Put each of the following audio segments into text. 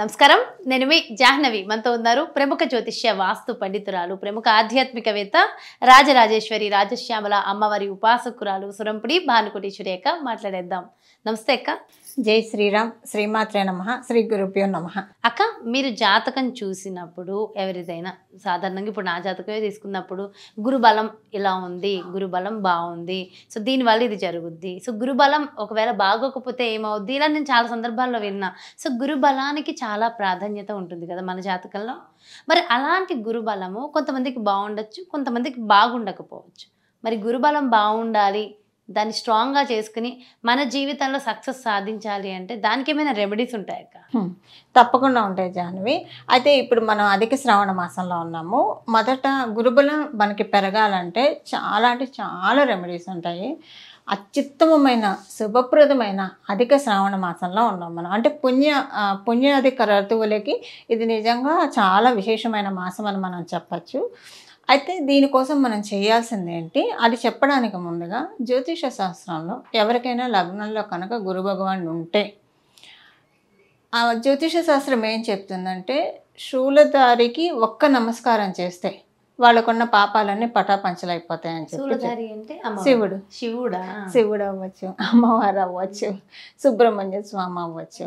నమస్కారం నేను మీ జాహ్నవి మనతో ఉన్నారు ప్రముఖ జ్యోతిష్య వాస్తు పండితురాలు ప్రముఖ ఆధ్యాత్మికవేత్త రాజరాజేశ్వరి రాజశ్యామల అమ్మవారి ఉపాసకురాలు సురంపుడి భానుకుటీశ్వరి అక్క మాట్లాడేద్దాం నమస్తే అక్క జై శ్రీరామ్ శ్రీమాత్రే నమ శ్రీ గురుభ్యో నమ అక్క మీరు జాతకం చూసినప్పుడు ఎవరిదైనా సాధారణంగా ఇప్పుడు నా జాతకమే తీసుకున్నప్పుడు గురుబలం ఇలా ఉంది గురుబలం బాగుంది సో దీనివల్ల ఇది జరుగుద్ది సో గురుబలం ఒకవేళ బాగోకపోతే ఏమవుద్ది ఇలా నేను చాలా సందర్భాల్లో విన్నా సో గురుబలానికి చాలా ప్రాధాన్యత ఉంటుంది కదా మన జాతకంలో మరి అలాంటి గురుబలము కొంతమందికి బాగుండొచ్చు కొంతమందికి బాగుండకపోవచ్చు మరి గురుబలం బాగుండాలి దాన్ని స్ట్రాంగ్గా చేసుకుని మన జీవితంలో సక్సెస్ సాధించాలి అంటే దానికి ఏమైనా రెమెడీస్ ఉంటాయి అక్క తప్పకుండా ఉంటాయి జాహ్నవి అయితే ఇప్పుడు మనం అధిక శ్రావణ మాసంలో ఉన్నాము మొదట గురుబులం మనకి పెరగాలంటే చాలా అంటే చాలా రెమెడీస్ ఉంటాయి అత్యుత్తమమైన శుభప్రదమైన అధిక శ్రావణ మాసంలో ఉన్నాం మనం అంటే పుణ్య పుణ్యాధిక ఋతువులకి ఇది నిజంగా చాలా విశేషమైన మాసం అని మనం చెప్పచ్చు అయితే దీనికోసం మనం చేయాల్సింది ఏంటి అది చెప్పడానికి ముందుగా జ్యోతిష శాస్త్రంలో ఎవరికైనా లగ్నంలో కనుక గురు భగవాన్ ఉంటే ఆ జ్యోతిష శాస్త్రం ఏం చెప్తుందంటే శూలధారికి ఒక్క నమస్కారం చేస్తే వాళ్ళకున్న పాపాలన్నీ అని చెప్పి శివుడు శివుడు శివుడు అవ్వచ్చు అమ్మవారు అవ్వచ్చు సుబ్రహ్మణ్య స్వామి అవ్వచ్చు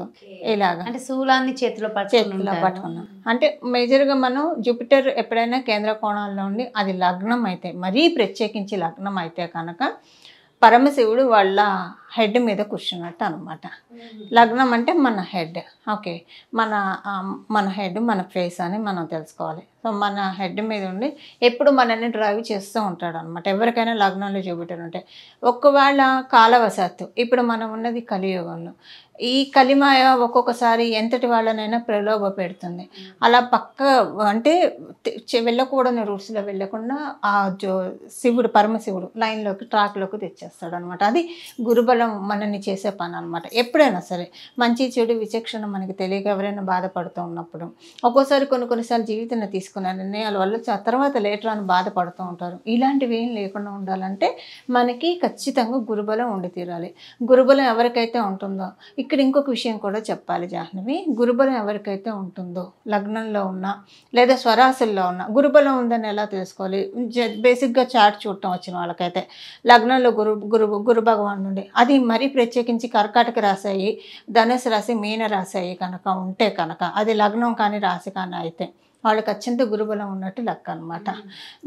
ఇలాగ అంటే శూలాన్ని చేతిలో చేతిలో పట్టుకున్నాం అంటే మేజర్గా మనం జూపిటర్ ఎప్పుడైనా కేంద్ర కోణాల్లో ఉండి అది లగ్నం అయితే మరీ ప్రత్యేకించి లగ్నం అయితే కనుక పరమశివుడు వాళ్ళ హెడ్ మీద కూర్చున్నట్టు అనమాట hmm. లగ్నం అంటే మన హెడ్ ఓకే మన మన హెడ్ మన ఫేస్ అని మనం తెలుసుకోవాలి సో మన హెడ్ మీద ఉండి ఎప్పుడు మనల్ని డ్రైవ్ చేస్తూ ఉంటాడు అనమాట ఎవరికైనా లగ్నంలో చూపెట్టారు అంటే ఒకవేళ కాలవశాత్తు ఇప్పుడు మనం ఉన్నది కలియుగంలో ఈ కలిమాయ ఒక్కొక్కసారి ఎంతటి వాళ్ళనైనా ప్రలోభ పెడుతుంది అలా పక్క అంటే వెళ్ళకూడని రూట్స్లో వెళ్ళకుండా ఆ జో శివుడు పరమశివుడు లైన్లోకి ట్రాక్లోకి తెచ్చేస్తాడు అనమాట అది గురుబలం మనల్ని చేసే పని అనమాట ఎప్పుడైనా సరే మంచి చెడు విచక్షణ మనకి తెలియక ఎవరైనా బాధపడుతూ ఉన్నప్పుడు ఒక్కోసారి కొన్ని కొన్నిసార్లు జీవితాన్ని తీసుకున్న నిర్ణయాల వల్ల తర్వాత లేటర్ అని బాధపడుతూ ఉంటారు ఇలాంటివి ఏం లేకుండా ఉండాలంటే మనకి ఖచ్చితంగా గురుబలం ఉండి తీరాలి గురుబలం ఎవరికైతే ఉంటుందో ఇక్కడ ఇంకొక విషయం కూడా చెప్పాలి జాహ్నవి గురుబలం ఎవరికైతే ఉంటుందో లగ్నంలో ఉన్నా లేదా స్వరాశుల్లో ఉన్నా గురుబలం ఉందని ఎలా తెలుసుకోవాలి బేసిక్గా చాట్ చూడటం వచ్చిన వాళ్ళకైతే లగ్నంలో గురు గురు గురు భగవాన్ నుండి అది మరీ ప్రత్యేకించి కర్కాటక రాశాయి ధనుసు రాశి మీన రాశాయి కనుక ఉంటే కనుక అది లగ్నం కానీ రాశి కానీ అయితే వాళ్ళకి అత్యంత గురుబలం ఉన్నట్టు లెక్క అనమాట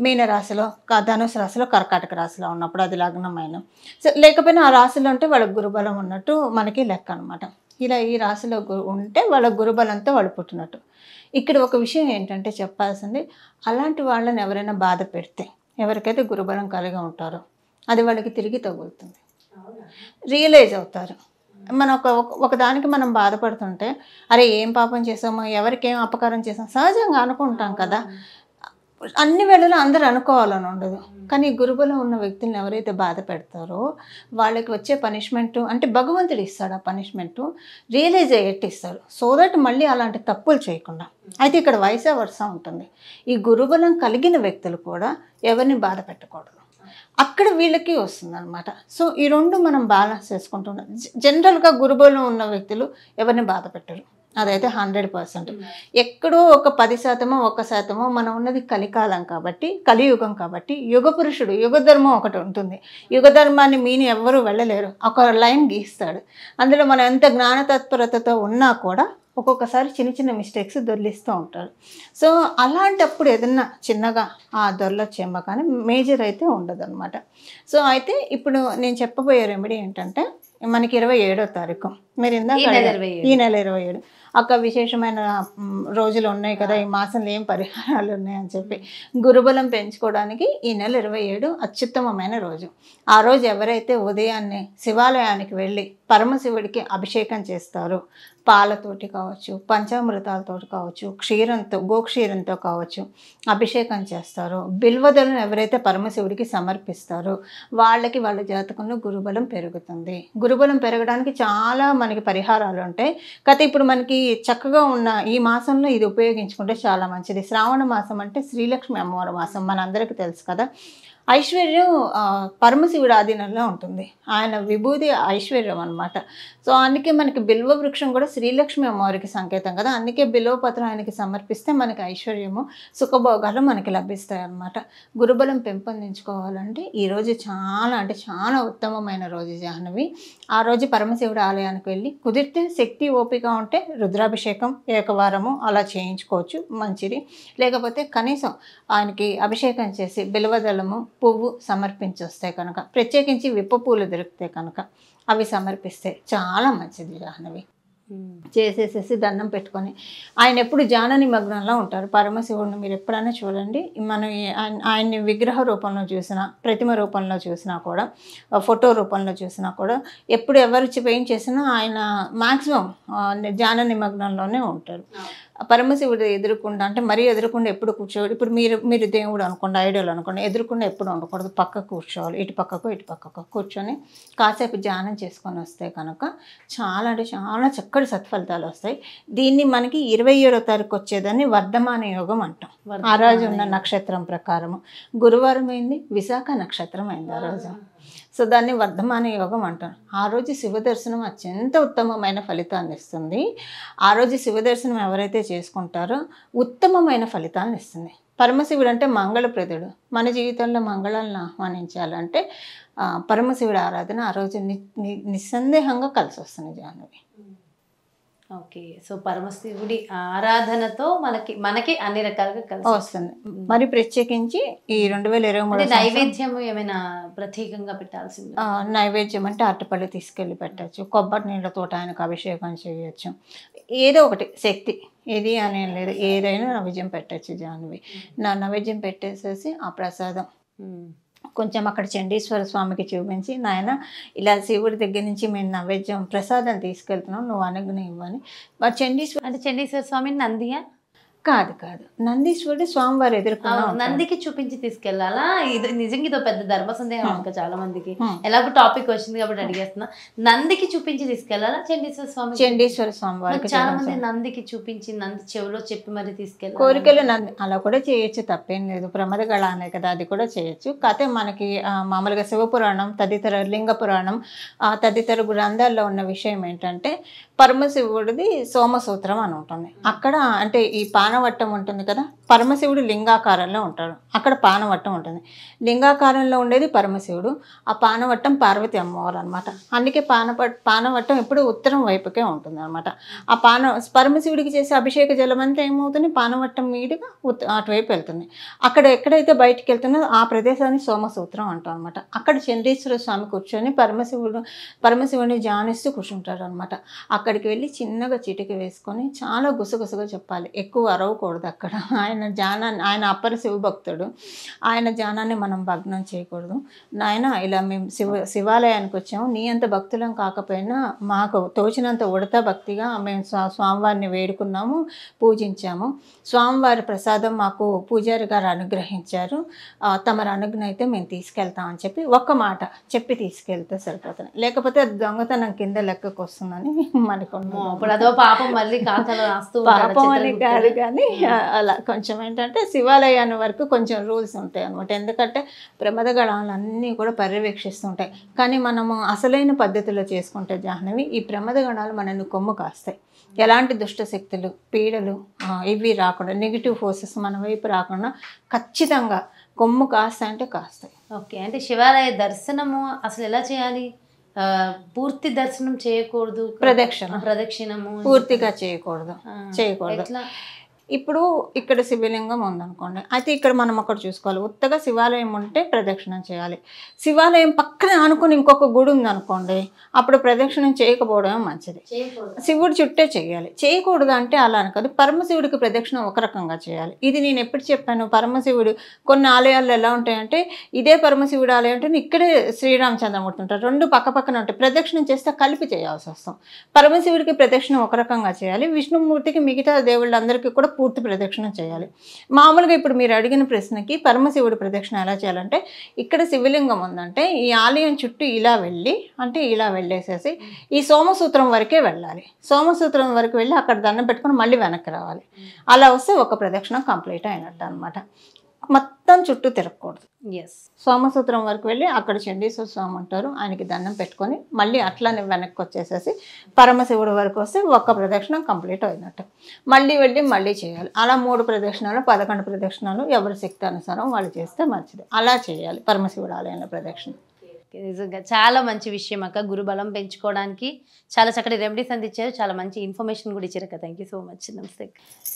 మీనరాశిలో ధనుసు రాశిలో కర్కాటక రాశిలో ఉన్నప్పుడు అది లగ్నమైన సో లేకపోయినా ఆ రాశిలో ఉంటే వాళ్ళకి గురుబలం ఉన్నట్టు మనకి లెక్క అనమాట ఇలా ఈ రాశిలో ఉంటే వాళ్ళ గురుబలంతో వాళ్ళు పుట్టినట్టు ఇక్కడ ఒక విషయం ఏంటంటే చెప్పాల్సింది అలాంటి వాళ్ళని ఎవరైనా బాధ పెడితే ఎవరికైతే గురుబలం కలిగి ఉంటారో అది వాళ్ళకి తిరిగి తగులుతుంది రియలైజ్ అవుతారు మనం ఒక ఒకదానికి మనం బాధపడుతుంటే అరే ఏం పాపం చేసామో ఎవరికేం అపకారం చేసాం సహజంగా అనుకుంటాం కదా అన్ని వేళలో అందరూ అనుకోవాలని ఉండదు కానీ గురుబలం ఉన్న వ్యక్తులను ఎవరైతే బాధ పెడతారో వాళ్ళకి వచ్చే పనిష్మెంట్ అంటే భగవంతుడు ఇస్తాడు ఆ పనిష్మెంట్ రియలైజ్ అయ్యేట్టు సో దట్ మళ్ళీ అలాంటి తప్పులు చేయకుండా అయితే ఇక్కడ వయసే వరుస ఉంటుంది ఈ గురుబలం కలిగిన వ్యక్తులు కూడా ఎవరిని బాధ పెట్టకూడదు అక్కడ వీళ్ళకి వస్తుంది అనమాట సో ఈ రెండు మనం బ్యాలెన్స్ చేసుకుంటున్నాం జనరల్గా గురుబోలో ఉన్న వ్యక్తులు ఎవరిని బాధ పెట్టరు అదైతే హండ్రెడ్ పర్సెంట్ hmm. ఎక్కడో ఒక పది శాతమో ఒక శాతమో మనం ఉన్నది కలికాలం కాబట్టి కలియుగం కాబట్టి యుగ పురుషుడు యుగధర్మం ఒకటి ఉంటుంది యుగధర్మాన్ని మీని ఎవ్వరూ వెళ్ళలేరు ఒక లైన్ గీస్తాడు అందులో మనం ఎంత జ్ఞానతత్పరతతో ఉన్నా కూడా ఒక్కొక్కసారి చిన్న చిన్న మిస్టేక్స్ దొరిలిస్తూ ఉంటారు సో అలాంటప్పుడు ఏదన్నా చిన్నగా ఆ దొరలొచ్చేమో కానీ మేజర్ అయితే ఉండదు అనమాట సో అయితే ఇప్పుడు నేను చెప్పబోయే రెమెడీ ఏంటంటే మనకి ఇరవై ఏడో తారీఖు మీరు ఇందాక ఈ నెల ఇరవై ఏడు అక్క విశేషమైన రోజులు ఉన్నాయి కదా ఈ మాసంలో ఏం పరిహారాలు ఉన్నాయని చెప్పి గురుబలం పెంచుకోవడానికి ఈ నెల ఇరవై ఏడు అత్యుత్తమమైన రోజు ఆ రోజు ఎవరైతే ఉదయాన్నే శివాలయానికి వెళ్ళి పరమశివుడికి అభిషేకం చేస్తారు పాలతోటి కావచ్చు పంచామృతాలతోటి కావచ్చు క్షీరంతో గోక్షీరంతో కావచ్చు అభిషేకం చేస్తారు బిల్వదలను ఎవరైతే పరమశివుడికి సమర్పిస్తారో వాళ్ళకి వాళ్ళ జాతకంలో గురుబలం పెరుగుతుంది గురుబలం పెరగడానికి చాలా మనకి పరిహారాలు ఉంటాయి కాకపోతే ఇప్పుడు మనకి చక్కగా ఉన్న ఈ మాసంలో ఇది ఉపయోగించుకుంటే చాలా మంచిది శ్రావణ మాసం అంటే శ్రీలక్ష్మి అమ్మవారి మాసం మనందరికీ తెలుసు కదా ఐశ్వర్యం పరమశివుడు ఆధీనంలో ఉంటుంది ఆయన విభూది ఐశ్వర్యం అనమాట సో అందుకే మనకి బిల్వ వృక్షం కూడా శ్రీలక్ష్మి అమ్మవారికి సంకేతం కదా అందుకే పత్రం ఆయనకి సమర్పిస్తే మనకి ఐశ్వర్యము సుఖభోగాలు మనకి లభిస్తాయి అన్నమాట గురుబలం పెంపొందించుకోవాలంటే ఈరోజు చాలా అంటే చాలా ఉత్తమమైన రోజు జాహ్నవి ఆ రోజు పరమశివుడు ఆలయానికి వెళ్ళి కుదిరితే శక్తి ఓపిక ఉంటే రుద్రాభిషేకం ఏకవారము అలా చేయించుకోవచ్చు మంచిది లేకపోతే కనీసం ఆయనకి అభిషేకం చేసి బిల్వదళము పువ్వు సమర్పించి వస్తాయి కనుక ప్రత్యేకించి విప్ప పూలు దొరుకుతాయి కనుక అవి సమర్పిస్తే చాలా మంచిది జాహ్నవి చేసేసేసి దండం పెట్టుకొని ఆయన ఎప్పుడు జాన నిమగ్నంలో ఉంటారు పరమశివుడిని మీరు ఎప్పుడైనా చూడండి మనం ఆయన్ని విగ్రహ రూపంలో చూసినా ప్రతిమ రూపంలో చూసినా కూడా ఫోటో రూపంలో చూసినా కూడా ఎప్పుడు ఎవరు పెయింట్ చేసినా ఆయన మ్యాక్సిమం జాన నిమగ్నంలోనే ఉంటారు పరమశివుడు ఎదురుకుండా అంటే మరీ ఎదురుకుండా ఎప్పుడు కూర్చోవాలి ఇప్పుడు మీరు మీరు దేవుడు అనుకోండి ఐడియోలు అనుకోండి ఎదురుకుండా ఎప్పుడు ఉండకూడదు పక్క కూర్చోవాలి ఇటు పక్కకు ఇటు పక్కకు కూర్చొని కాసేపు ధ్యానం చేసుకొని వస్తే కనుక చాలా అంటే చాలా చక్కటి సత్ఫలితాలు వస్తాయి దీన్ని మనకి ఇరవై ఏడో తారీఖు వచ్చేదాన్ని వర్ధమాన యోగం అంటాం ఆ రోజు ఉన్న నక్షత్రం ప్రకారము గురువారం అయింది విశాఖ నక్షత్రం అయింది ఆ రోజు సో దాన్ని వర్ధమాన యోగం అంటారు ఆ రోజు శివదర్శనం అత్యంత ఉత్తమమైన ఫలితాన్ని ఇస్తుంది ఆ రోజు శివదర్శనం ఎవరైతే చేసుకుంటారో ఉత్తమమైన ఫలితాలను ఇస్తుంది పరమశివుడు అంటే మంగళప్రదుడు మన జీవితంలో మంగళాలను ఆహ్వానించాలంటే పరమశివుడు ఆరాధన ఆ రోజు ని నిస్సందేహంగా కలిసి వస్తుంది జాన్వి ఓకే సో పరమశివుడి ఆరాధనతో మనకి మనకి అన్ని రకాలుగా కలిసి వస్తుంది మరి ప్రత్యేకించి ఈ రెండు వేల ఇరవై మూడు నైవేద్యం ఏమైనా ప్రత్యేకంగా పెట్టాల్సింది నైవేద్యం అంటే అట్టపల్లి తీసుకెళ్ళి పెట్టచ్చు కొబ్బరి నీళ్ళతో ఆయనకు అభిషేకం చేయొచ్చు ఏదో ఒకటి శక్తి ఏది అని లేదు ఏదైనా నైవేద్యం పెట్టచ్చు జాన్వి నా నైవేద్యం పెట్టేసేసి ఆ ప్రసాదం కొంచెం అక్కడ చండీశ్వర స్వామికి చూపించి నాయన ఇలా శివుడి దగ్గర నుంచి మేము నైవేద్యం ప్రసాదం తీసుకెళ్తున్నాం నువ్వు అనుగుణ ఇవ్వని మరి చండీశ్వర అంటే చండీశ్వర స్వామిని నందియా కాదు కాదు నందీశ్వరుడు స్వామివారు ఎదుర్కొన్నా నందికి చూపించి తీసుకెళ్లాలా ఇది నిజంగా ఇదో పెద్ద ధర్మ సందేహం ఇంకా చాలా మందికి ఎలాగో టాపిక్ వచ్చింది కాబట్టి అడిగేస్తున్నా నందికి చూపించి తీసుకెళ్లాలా చండీశ్వర స్వామి చండీశ్వర స్వామి చాలా మంది నందికి చూపించి నంది చెవిలో చెప్పి మరి తీసుకెళ్ళి కోరికలు నంది అలా కూడా చేయొచ్చు తప్పేం లేదు ప్రమదగళ అనే కదా అది కూడా చేయొచ్చు కాకపోతే మనకి మామూలుగా శివపురాణం తదితర లింగ పురాణం తదితర గ్రంథాల్లో ఉన్న విషయం ఏంటంటే పరమశివుడిది సోమసూత్రం అని ఉంటుంది అక్కడ అంటే ఈ పా ఆనవట్టం ఉంటుంది కదా పరమశివుడు లింగాకారంలో ఉంటాడు అక్కడ పానవట్టం ఉంటుంది లింగాకారంలో ఉండేది పరమశివుడు ఆ పానవట్టం పార్వతి అమ్మవారు అనమాట అందుకే పానప పానవట్టం ఎప్పుడు ఉత్తరం వైపుకే ఉంటుంది అనమాట ఆ పాన పరమశివుడికి చేసే అభిషేక జలం అంతా ఏమవుతుంది పానవట్టం మీదుగా ఉత్ అటువైపు వెళ్తుంది అక్కడ ఎక్కడైతే బయటికి వెళ్తుందో ఆ ప్రదేశాన్ని సోమసూత్రం అంటాం అనమాట అక్కడ చంద్రేశ్వర స్వామి కూర్చొని పరమశివుడు పరమశివుడిని ధ్యానిస్తూ కూర్చుంటాడు అనమాట అక్కడికి వెళ్ళి చిన్నగా చిటిక వేసుకొని చాలా గుసగుసగా చెప్పాలి ఎక్కువ అరవకూడదు అక్కడ ఆయన ఆయన జానాన్ని ఆయన అప్పర శివభక్తుడు ఆయన జానాన్ని మనం భగ్నం చేయకూడదు నాయన ఇలా మేము శివ శివాలయానికి వచ్చాము నీ అంత భక్తులం కాకపోయినా మాకు తోచినంత ఉడత భక్తిగా మేము స్వామివారిని వేడుకున్నాము పూజించాము స్వామివారి ప్రసాదం మాకు పూజారి గారు అనుగ్రహించారు తమరు అనుజ్ఞ అయితే మేము తీసుకెళ్తామని చెప్పి ఒక్క మాట చెప్పి తీసుకెళ్తే సరిపోతుంది లేకపోతే దొంగతనం కింద లెక్కకు వస్తుందని మనకు అదో పాపం మళ్ళీ పాపం అని కాదు కానీ అలా కొంచెం కొంచెం ఏంటంటే శివాలయాన్ని వరకు కొంచెం రూల్స్ ఉంటాయి అనమాట ఎందుకంటే గణాలు గణాలన్నీ కూడా పర్యవేక్షిస్తుంటాయి కానీ మనము అసలైన పద్ధతిలో చేసుకుంటే జాహ్నవి ఈ ప్రమద గణాలు మనల్ని కొమ్ము కాస్తాయి ఎలాంటి దుష్ట శక్తులు పీడలు ఇవి రాకుండా నెగిటివ్ ఫోర్సెస్ మన వైపు రాకుండా ఖచ్చితంగా కొమ్ము కాస్తాయి అంటే కాస్తాయి ఓకే అంటే శివాలయ దర్శనము అసలు ఎలా చేయాలి పూర్తి దర్శనం చేయకూడదు ప్రదక్షిణ ప్రదక్షిణము పూర్తిగా చేయకూడదు చేయకూడదు ఇప్పుడు ఇక్కడ శివలింగం ఉందనుకోండి అయితే ఇక్కడ మనం అక్కడ చూసుకోవాలి ఉత్తగా శివాలయం ఉంటే ప్రదక్షిణ చేయాలి శివాలయం పక్కన ఆనుకుని ఇంకొక గుడి ఉందనుకోండి అప్పుడు ప్రదక్షిణం చేయకపోవడం మంచిది శివుడు చుట్టే చేయాలి చేయకూడదు అంటే అలా అనుకోదు పరమశివుడికి ప్రదక్షిణ ఒక రకంగా చేయాలి ఇది నేను ఎప్పుడు చెప్పాను పరమశివుడు కొన్ని ఆలయాల్లో ఎలా ఉంటాయంటే ఇదే పరమశివుడు ఆలయం అంటే ఇక్కడే శ్రీరామచంద్రమూర్తి ఉంటారు రెండు పక్క పక్కన ఉంటాయి ప్రదక్షిణం చేస్తే కలిపి చేయాల్సి వస్తాం పరమశివుడికి ప్రదక్షిణ ఒక రకంగా చేయాలి విష్ణుమూర్తికి మిగతా దేవుళ్ళందరికీ కూడా పూర్తి ప్రదక్షిణ చేయాలి మామూలుగా ఇప్పుడు మీరు అడిగిన ప్రశ్నకి పరమశివుడి ప్రదక్షిణ ఎలా చేయాలంటే ఇక్కడ శివలింగం ఉందంటే ఈ ఆలయం చుట్టూ ఇలా వెళ్ళి అంటే ఇలా వెళ్ళేసేసి ఈ సోమసూత్రం వరకే వెళ్ళాలి సోమసూత్రం వరకు వెళ్ళి అక్కడ దండం పెట్టుకుని మళ్ళీ వెనక్కి రావాలి అలా వస్తే ఒక ప్రదక్షిణ కంప్లీట్ అయినట్టు అనమాట మొత్తం చుట్టూ తిరగకూడదు ఎస్ సోమసూత్రం వరకు వెళ్ళి అక్కడ చండీశ్వర స్వామి అంటారు ఆయనకి దండం పెట్టుకొని మళ్ళీ అట్లానే వెనక్కి వచ్చేసేసి పరమశివుడు వరకు వస్తే ఒక్క ప్రదక్షిణ కంప్లీట్ అయినట్టు మళ్ళీ వెళ్ళి మళ్ళీ చేయాలి అలా మూడు ప్రదక్షిణాలు పదకొండు ప్రదక్షిణాలు ఎవరి శక్తి అనుసారం వాళ్ళు చేస్తే మంచిది అలా చేయాలి పరమశివుడు ఆలయంలో ప్రదక్షిణ నిజంగా చాలా మంచి విషయం అక్క గురుబలం పెంచుకోవడానికి చాలా చక్కటి రెమెడీస్ అందించారు చాలా మంచి ఇన్ఫర్మేషన్ కూడా ఇచ్చారు అక్క thank you so much namaste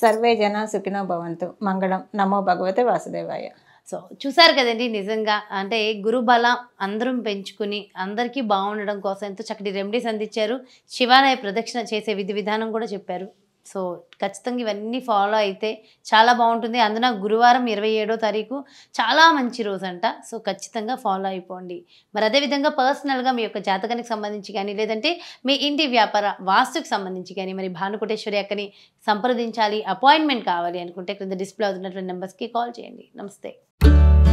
సర్వే జన సుఖినో భవంతు మంగళం నమో భగవతే వాసుదేవాయ సో చూసారు కదండి నిజంగా అంటే గురు బలం అందరం పెంచుకుని అందరికీ బాగుండడం కోసం ఎంతో చక్కటి రెమెడీస్ అందించారు శివాలయ ప్రదక్షిణ చేసే విధి విధానం కూడా చెప్పారు సో ఖచ్చితంగా ఇవన్నీ ఫాలో అయితే చాలా బాగుంటుంది అందున గురువారం ఇరవై ఏడో తారీఖు చాలా మంచి రోజు అంట సో ఖచ్చితంగా ఫాలో అయిపోండి మరి అదేవిధంగా పర్సనల్గా మీ యొక్క జాతకానికి సంబంధించి కానీ లేదంటే మీ ఇంటి వ్యాపార వాస్తుకు సంబంధించి కానీ మరి భానుకోటేశ్వరి అక్కని సంప్రదించాలి అపాయింట్మెంట్ కావాలి అనుకుంటే క్రింద డిస్ప్లే అవుతున్నటువంటి నెంబర్స్కి కాల్ చేయండి నమస్తే